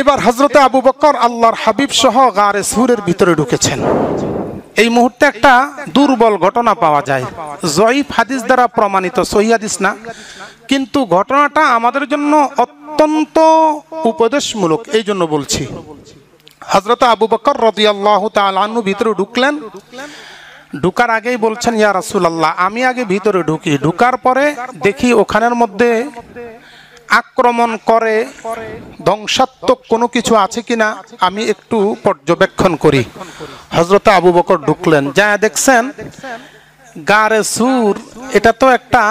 এবার হজরতে আবু বকর আল্লাহর হাবিব সহ গারে সুরের ভিতরে ঢুকেছেন এই মুহূর্তে একটা দুর্বল ঘটনা পাওয়া যায় জয়ীফ হাদিস দ্বারা প্রমাণিত সহি না কিন্তু ঘটনাটা আমাদের জন্য অত্যন্ত উপদেশমূলক এই জন্য বলছি হজরত আবু বকর রদি আল্লাহ তালু ভিতরে ঢুকলেন ঢুকার আগেই বলছেন ইয়া রাসুল আল্লাহ আমি আগে ভিতরে ঢুকি ঢুকার পরে দেখি ওখানের মধ্যে আক্রমণ করে ধ্বংসাত্মক কোনো কিছু আছে কিনা আমি একটু পর্যবেক্ষণ করি হজরত আবু বকর ঢুকলেন যা দেখছেন গারে সুর এটা তো একটা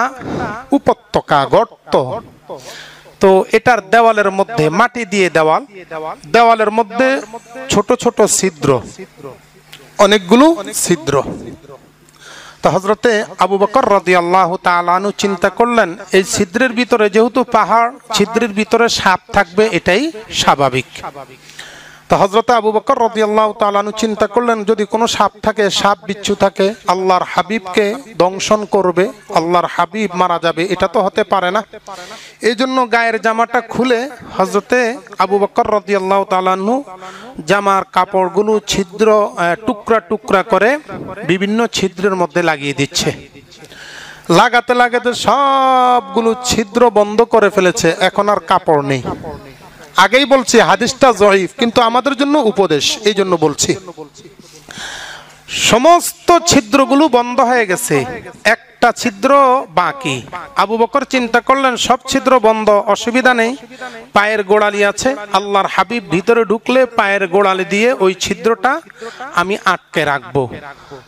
উপত্যকা গর্ত তো এটার দেওয়ালের মধ্যে মাটি দিয়ে দেওয়াল দেওয়ালের মধ্যে ছোট ছোট ছিদ্র অনেকগুলো ছিদ্র তো হজরতে আবু বকর রদি আল্লাহ তালানু চিন্তা করলেন এই ছিদ্রের ভিতরে যেহেতু পাহাড় ছিদ্রের ভিতরে সাপ থাকবে এটাই স্বাভাবিক তা হজরত আবু বকর আল্লাহ তালানু চিন্তা করলেন যদি কোনো সাপ থাকে সাপ বিচ্ছু থাকে আল্লাহর হাবিবকে দংশন করবে আল্লাহর হাবিব মারা যাবে এটা তো হতে পারে না এই জন্য গায়ের জামাটা খুলে হজরতে আবু বকর আল্লাহ তালানু জামার কাপড়গুলো ছিদ্র টুকরা টুকরা করে বিভিন্ন ছিদ্রের মধ্যে লাগিয়ে দিচ্ছে লাগাতে লাগাতে সবগুলো ছিদ্র বন্ধ করে ফেলেছে এখন আর কাপড় নেই আগেই বলছি হাদিসটা জয়ীফ কিন্তু আমাদের জন্য উপদেশ এই জন্য বলছি সমস্ত ছিদ্রগুলো বন্ধ হয়ে গেছে একটা ছিদ্র বাকি আবু বকর চিন্তা করলেন সব ছিদ্র বন্ধ অসুবিধা নেই পায়ের গোড়ালি আছে আল্লাহর হাবিব ভিতরে ঢুকলে পায়ের গোড়ালি দিয়ে ওই ছিদ্রটা আমি আটকে রাখবো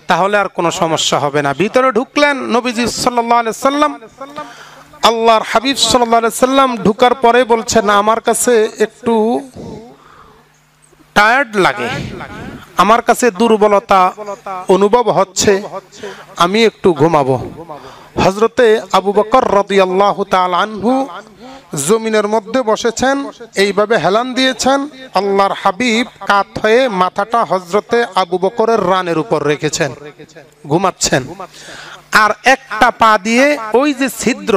তাহলে আর কোনো সমস্যা হবে না ভিতরে ঢুকলেন নবীজি সাল্লাম আল্লাহর হাবিব সাল্লা সাল্লাম ঢুকার পরে বলছেন আমার কাছে একটু টায়ার্ড লাগে আমার কাছে দুর্বলতা অনুভব হচ্ছে আমি একটু ঘুমাবো হজরতে আবু বকর রদি আনহু জমিনের মধ্যে বসেছেন এইভাবে হেলান দিয়েছেন আল্লাহর হাবিব কাত হয়ে মাথাটা হজরতে আবু বকরের রানের উপর রেখেছেন ঘুমাচ্ছেন আর একটা পা দিয়ে ওই যে ছিদ্র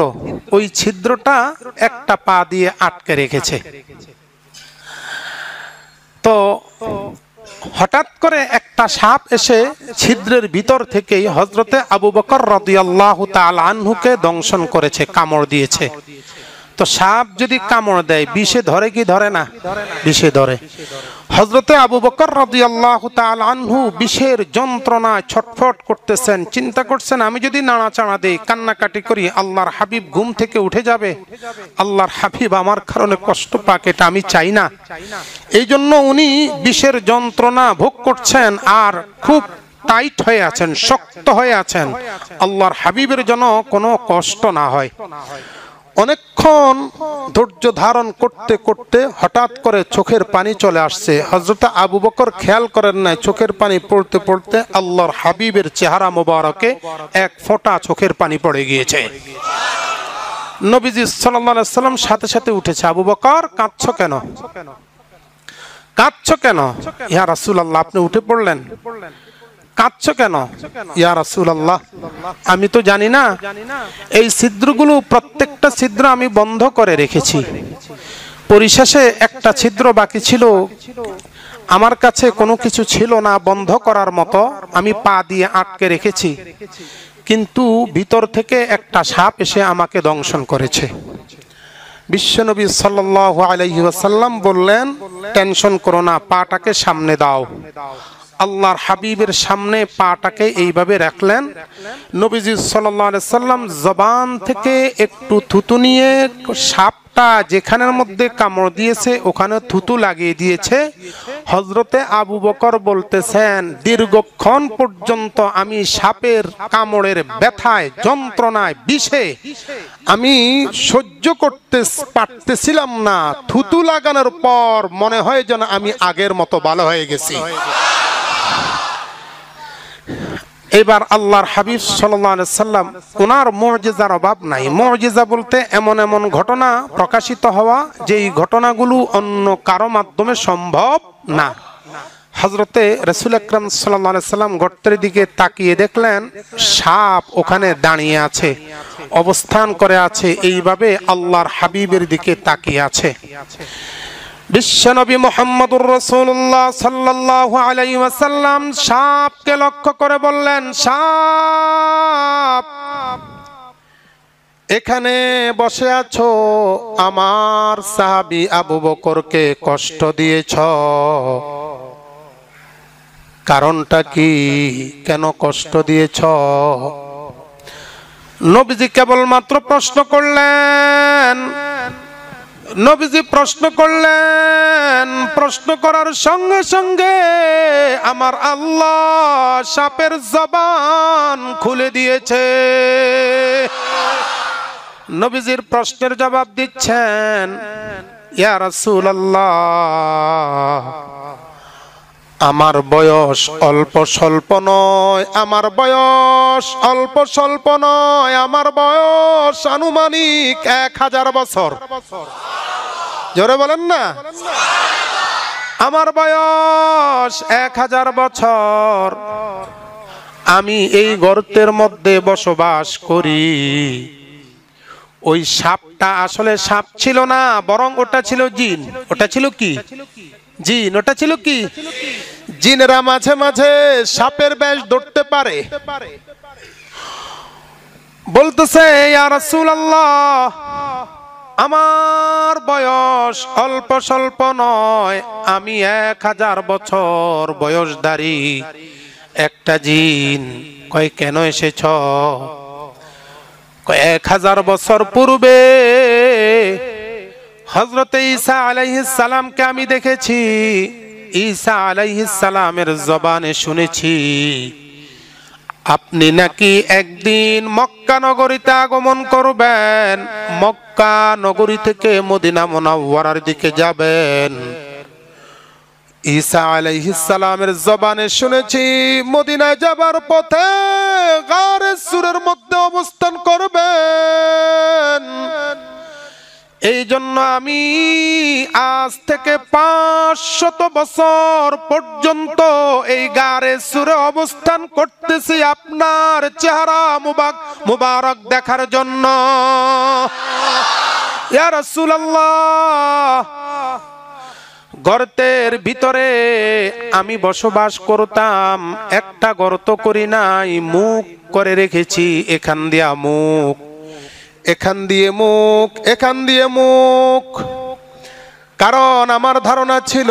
ওই ছিদ্রটা একটা পা দিয়ে আটকে রেখেছে তো হঠাৎ করে একটা সাপ এসে ছিদ্রের ভিতর থেকেই হজরতে আবু বকর রদিয়াল্লাহ তাল আনহুকে দংশন করেছে কামড় দিয়েছে তো সাপ যদি কামড় দেয় বিষে ধরে কি ধরে না বিষে ধরে হজরতে আবু বকর রাদিয়াল্লাহু তাআলা আনহু বিষের যন্ত্রণায় ছটফট করতেছেন চিন্তা করছেন আমি যদি নাড়াচাড়া দিই কান্নাকাটি করি আল্লাহর হাবিব ঘুম থেকে উঠে যাবে আল্লাহর হাবিব আমার কারণে কষ্ট পাক এটা আমি চাই না এই জন্য উনি বিষের যন্ত্রণা ভোগ করছেন আর খুব টাইট হয়ে আছেন শক্ত হয়ে আছেন আল্লাহর হাবিবের জন্য কোনো কষ্ট না হয় অনেকক্ষণ ধৈর্য ধারণ করতে করতে হঠাৎ করে চোখের পানি চলে আসছে হজরত আবু বকর খেয়াল করেন নাই চোখের পানি পড়তে পড়তে আল্লাহর হাবিবের চেহারা মোবারকে এক ফোঁটা চোখের পানি পড়ে গিয়েছে নবীজি সাল্লাম সাথে সাথে উঠেছে আবু বকর কাঁদছ কেন কাঁদছ কেন ইহা রাসুল আল্লাহ আপনি উঠে পড়লেন কাঁদছ কেন ইয়া রাসুলাল্লাহ আমি তো জানি না এই ছিদ্রগুলো প্রত্যেকটা ছিদ্র আমি বন্ধ করে রেখেছি পরিশেষে একটা ছিদ্র বাকি ছিল আমার কাছে কোনো কিছু ছিল না বন্ধ করার মতো আমি পা দিয়ে আটকে রেখেছি কিন্তু ভিতর থেকে একটা সাপ এসে আমাকে দংশন করেছে বিশ্বনবী সাল্লাহ আলহিহাসাল্লাম বললেন টেনশন করো না পাটাকে সামনে দাও আল্লাহর হাবিবের সামনে পাটাকে এইভাবে রাখলেন নবীজি সাল্লাম জবান থেকে একটু থুতু নিয়ে সাপটা যেখানের মধ্যে কামড় দিয়েছে ওখানে থুতু লাগিয়ে দিয়েছে হজরতে আবু বকর বলতেছেন দীর্ঘক্ষণ পর্যন্ত আমি সাপের কামড়ের ব্যথায় যন্ত্রণায় বিষে আমি সহ্য করতে পারতেছিলাম না থুতু লাগানোর পর মনে হয় যেন আমি আগের মতো ভালো হয়ে গেছি এবার আল্লাহর হাবিব সাল্লাম ওনার মর্যাদার অভাব নাই মর্যাদা বলতে এমন এমন ঘটনা প্রকাশিত হওয়া যেই ঘটনাগুলো অন্য কারো মাধ্যমে সম্ভব না হজরতে রসুল আকরম সাল্লাম গর্তের দিকে তাকিয়ে দেখলেন সাপ ওখানে দাঁড়িয়ে আছে অবস্থান করে আছে এইভাবে আল্লাহর হাবিবের দিকে তাকিয়ে আছে বিশ্বনবী মোহাম্মদুর রসুল্লাহ সাল্লাহ আলাই সাল্লাম সাপকে লক্ষ্য করে বললেন সাপ এখানে বসে আছো আমার সাহাবি আবু বকরকে কষ্ট দিয়েছ কারণটা কি কেন কষ্ট দিয়েছ নবীজি কেবলমাত্র প্রশ্ন করলেন নবীজি প্রশ্ন করলেন প্রশ্ন করার সঙ্গে সঙ্গে আমার আল্লাহ সাপের জবান খুলে দিয়েছে নবীজির প্রশ্নের জবাব দিচ্ছেন ইয়া রাসূল আল্লাহ আমার বয়স অল্প স্বল্প নয় আমার বয়স অল্প স্বল্প নয় আমার বয়স আনুমানিক এক হাজার বছর বছর জোরে বলেন না আমার বয়স এক হাজার বছর আমি এই গর্তের মধ্যে বসবাস করি ওই সাপটা আসলে সাপ ছিল না বরং ওটা ছিল জিন ওটা ছিল কি জিন ওটা ছিল কি জিনরা মাঝে মাঝে সাপের ব্যাস ধরতে পারে বলতেছে ইয়া রাসূলুল্লাহ আমার বয়স অল্প স্বল্প নয় আমি এক হাজার বছর বয়সদারি একটা জিন কয় কেন এসেছ এক হাজার বছর পূর্বে হজরত ঈসা সালামকে আমি দেখেছি ঈসা সালামের জবানে শুনেছি আপনি নাকি একদিন মক্কা নগরীতে আগমন করবেন মক্কা নগরী থেকে মদিনা মোনাওয়ারার দিকে যাবেন ঈসা সালামের জবানে শুনেছি মদিনায় যাবার পথে গাড়ের সুরের মধ্যে অবস্থান করবেন এই জন্য আমি আজ থেকে পাঁচশত বছর পর্যন্ত এই গারে সুরে অবস্থান করতেছি আপনার চেহারা মুবাক মুবারক দেখার জন্য গর্তের ভিতরে আমি বসবাস করতাম একটা গর্ত করি নাই মুখ করে রেখেছি এখান দিয়া মুখ এখান দিয়ে মুখ এখান দিয়ে মুখ কারণ আমার ধারণা ছিল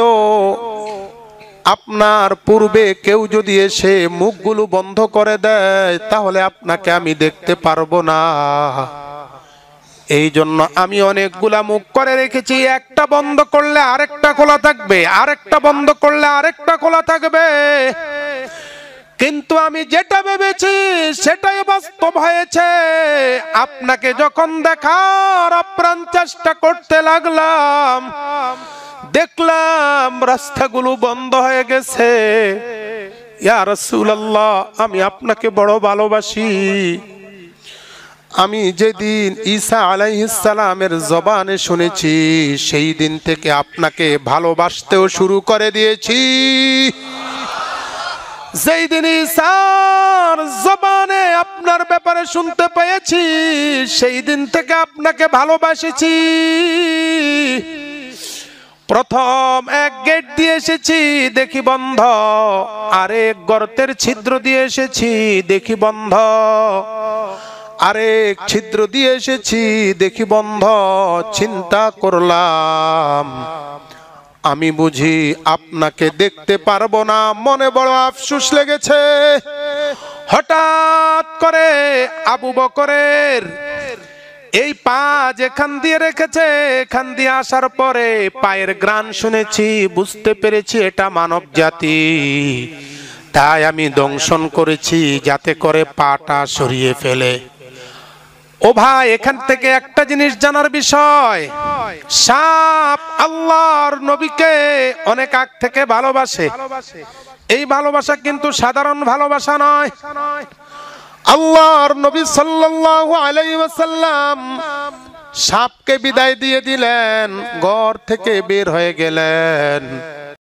আপনার পূর্বে কেউ যদি এসে মুখগুলো বন্ধ করে দেয় তাহলে আপনাকে আমি দেখতে পারবো না এই জন্য আমি অনেকগুলা মুখ করে রেখেছি একটা বন্ধ করলে আরেকটা খোলা থাকবে আরেকটা বন্ধ করলে আরেকটা খোলা থাকবে কিন্তু আমি যেটা ভেবেছি সেটাই বাস্তব হয়েছে আপনাকে যখন দেখার আপ্রাণ চেষ্টা করতে লাগলাম দেখলাম রাস্তাগুলো বন্ধ হয়ে গেছে ইয়া আমি আপনাকে বড় ভালোবাসি আমি যেদিন ঈসা সালামের জবানে শুনেছি সেই দিন থেকে আপনাকে ভালোবাসতেও শুরু করে দিয়েছি যেই দিন ইসার জবানে আপনার ব্যাপারে শুনতে পেয়েছি সেই দিন থেকে আপনাকে ভালোবাসেছি প্রথম এক গেট দিয়ে এসেছি দেখি বন্ধ আরেক গর্তের ছিদ্র দিয়ে এসেছি দেখি বন্ধ আরেক ছিদ্র দিয়ে এসেছি দেখি বন্ধ চিন্তা করলাম আমি বুঝি আপনাকে দেখতে পারবো না মনে বড় আফসুস লেগেছে হঠাৎ করে আবু বকরের এই পা যেখান দিয়ে রেখেছে এখান দিয়ে আসার পরে পায়ের গ্রান শুনেছি বুঝতে পেরেছি এটা মানব জাতি তাই আমি দংশন করেছি যাতে করে পাটা সরিয়ে ফেলে ও ভাই এখান থেকে একটা জিনিস জানার বিষয় সাপ আল্লাহর নবীকে অনেক আগ থেকে ভালোবাসে এই ভালোবাসা কিন্তু সাধারণ ভালোবাসা নয় আল্লাহর নবী সাল্লাল্লাহু আলাইহি ওয়াসাল্লাম সাপকে বিদায় দিয়ে দিলেন ঘর থেকে বের হয়ে গেলেন